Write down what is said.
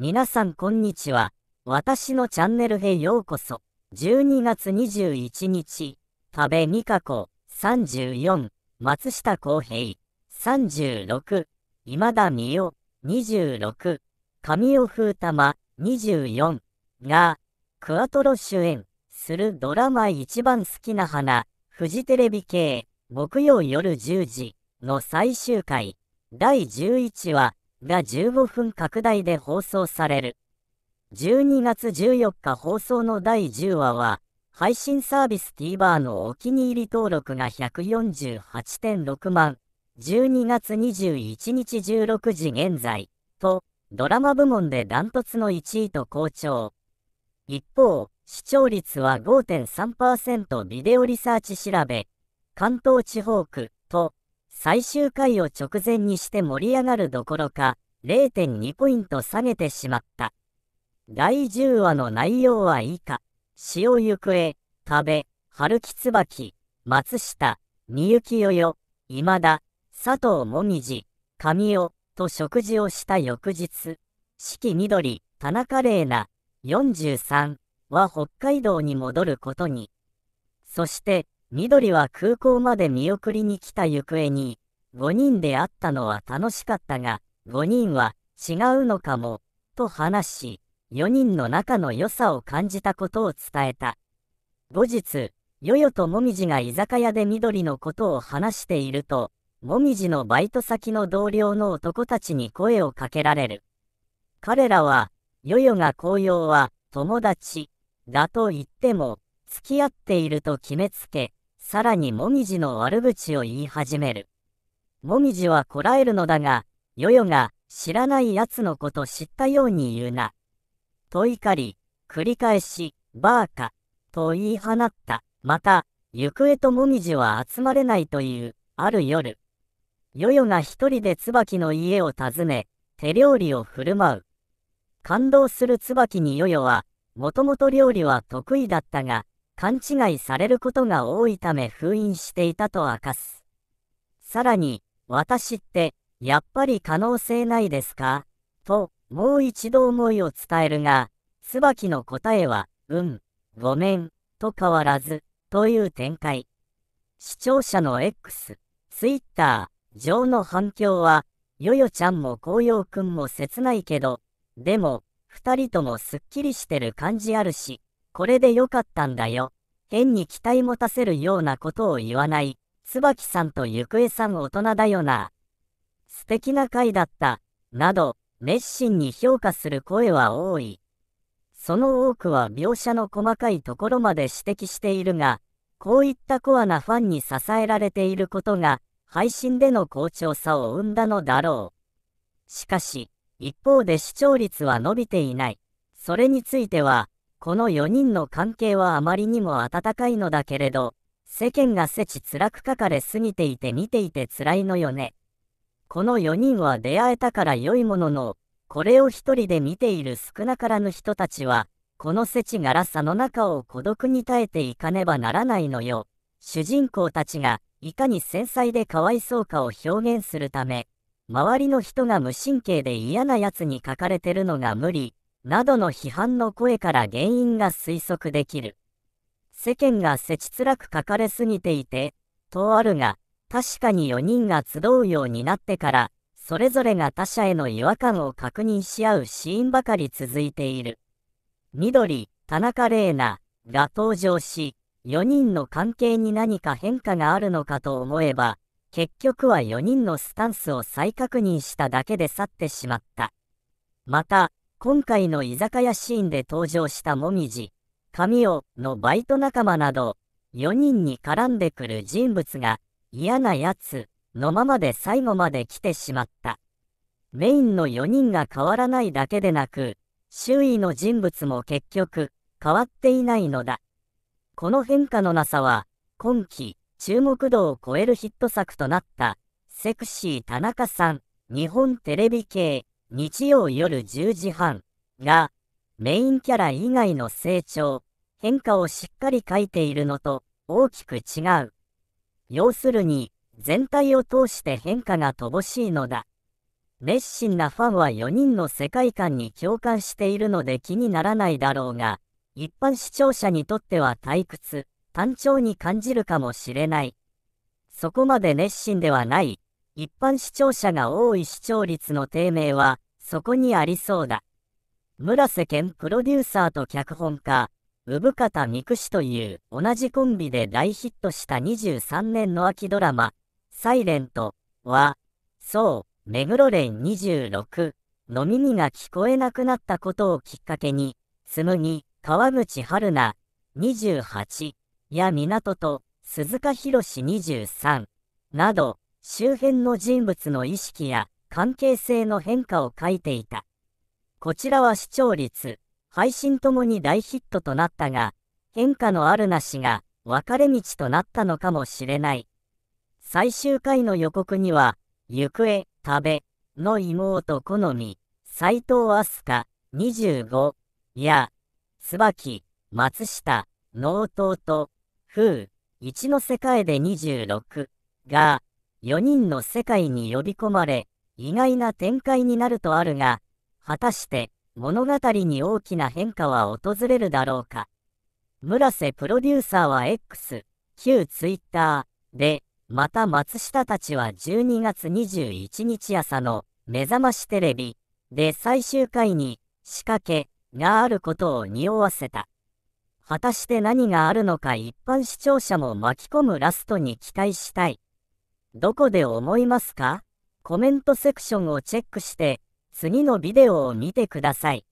皆さんこんにちは。私のチャンネルへようこそ。12月21日、多部美香子34、松下洸平36、今田美代26、神尾風玉24が、クアトロ主演するドラマ一番好きな花、フジテレビ系、木曜夜10時の最終回、第11話、が15分拡大で放送される。12月14日放送の第10話は、配信サービス TVer のお気に入り登録が148.6万、12月21日16時現在、と、ドラマ部門でダントツの1位と好調。一方、視聴率は5.3%ビデオリサーチ調べ、関東地方区と最終回を直前にして盛り上がるどころか、0.2ポイント下げてしまった。第10話の内容は以下。潮行方、多部、春木椿、松下、みゆきよよ、今田、佐藤もみじ、神尾、と食事をした翌日、四季緑、田中玲奈、43は北海道に戻ることに。そして、緑は空港まで見送りに来た行方に、5人で会ったのは楽しかったが、5人は違うのかも、と話し、4人の仲の良さを感じたことを伝えた。後日、ヨヨともみじが居酒屋で緑のことを話していると、もみじのバイト先の同僚の男たちに声をかけられる。彼らは、ヨヨが紅葉は友達だと言っても、付き合っていると決めつけ、さらにもみじの悪口を言い始める。もみじはこらえるのだが、よよが知らない奴のこと知ったように言うな。と怒り、繰り返し、バーカ、と言い放った。また、行方ともみじは集まれないという、ある夜。よよが一人で椿の家を訪ね、手料理を振る舞う。感動する椿によよは、もともと料理は得意だったが、勘違いされることが多いため封印していたと明かす。さらに、私って、やっぱり可能性ないですかと、もう一度思いを伝えるが、椿の答えは、うん、ごめん、と変わらず、という展開。視聴者の X、Twitter 上の反響は、よよちゃんも紅葉くんも切ないけど、でも、二人ともすっきりしてる感じあるし、これでよかったんだよ。変に期待持たせるようなことを言わない。椿さんとゆくえさん大人だよな。素敵な回だった。など、熱心に評価する声は多い。その多くは描写の細かいところまで指摘しているが、こういったコアなファンに支えられていることが、配信での好調さを生んだのだろう。しかし、一方で視聴率は伸びていない。それについては、この4人の関係はあまりにも温かいのだけれど、世間がせち辛く書かれすぎていて見ていて辛いのよね。この4人は出会えたから良いものの、これを一人で見ている少なからぬ人たちは、この世知らさの中を孤独に耐えていかねばならないのよ。主人公たちが、いかに繊細でかわいそうかを表現するため、周りの人が無神経で嫌な奴に書かれてるのが無理、などの批判の声から原因が推測できる。世間がせちつらく書かれすぎていて、とあるが、確かに4人が集うようになってから、それぞれが他者への違和感を確認し合うシーンばかり続いている。緑、田中玲奈が登場し、4人の関係に何か変化があるのかと思えば、結局は4人のスタンスを再確認しただけで去ってしまった。また、今回の居酒屋シーンで登場したもみじ、神尾のバイト仲間など、4人に絡んでくる人物が、嫌なやつのままで最後まで来てしまった。メインの4人が変わらないだけでなく、周囲の人物も結局、変わっていないのだ。この変化のなさは、今季、注目度を超えるヒット作となった、セクシー田中さん、日本テレビ系、日曜夜10時半がメインキャラ以外の成長、変化をしっかり書いているのと大きく違う。要するに全体を通して変化が乏しいのだ。熱心なファンは4人の世界観に共感しているので気にならないだろうが、一般視聴者にとっては退屈、単調に感じるかもしれない。そこまで熱心ではない一般視聴者が多い視聴率の低迷は、そこにありそうだ。村瀬健プロデューサーと脚本家、産方美久志という同じコンビで大ヒットした23年の秋ドラマ、サイレントは、そう、目黒蓮26の耳が聞こえなくなったことをきっかけに、紬、川口春奈28や港と鈴鹿博23など、周辺の人物の意識や関係性の変化を書いていた。こちらは視聴率、配信ともに大ヒットとなったが、変化のあるなしが分かれ道となったのかもしれない。最終回の予告には、行方、食べ、の妹好み、斎藤飛鳥、25、や、椿、松下、の弟、風、一の世界で26、が、4人の世界に呼び込まれ、意外な展開になるとあるが、果たして物語に大きな変化は訪れるだろうか。村瀬プロデューサーは X、旧 Twitter で、また松下たちは12月21日朝の目覚ましテレビで最終回に仕掛けがあることを匂わせた。果たして何があるのか一般視聴者も巻き込むラストに期待したい。どこで思いますかコメントセクションをチェックして次のビデオを見てください。